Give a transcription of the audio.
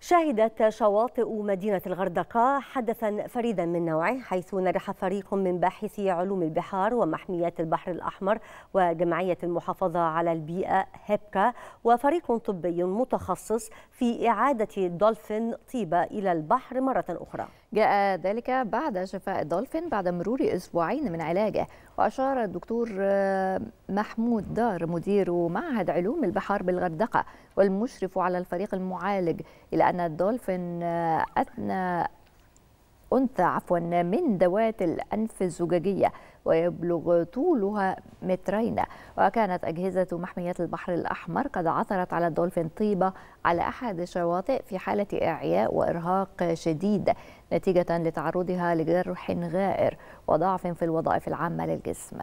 شهدت شواطئ مدينة الغردقة حدثا فريدا من نوعه حيث نجح فريق من باحثي علوم البحار ومحميات البحر الأحمر وجمعية المحافظة على البيئة هيبكا وفريق طبي متخصص في إعادة دولفين طيبة إلى البحر مرة أخرى جاء ذلك بعد شفاء الدولفين بعد مرور أسبوعين من علاجه وأشار الدكتور آه، محمود دار مدير معهد علوم البحار بالغردقة والمشرف على الفريق المعالج إلى أن الدولفين أثنى أنثى عفوا من ذوات الأنف الزجاجية ويبلغ طولها مترين وكانت أجهزة محمية البحر الأحمر قد عثرت على الدولفين طيبة على أحد الشواطئ في حالة إعياء وإرهاق شديد نتيجة لتعرضها لجرح غائر وضعف في الوظائف العامة للجسم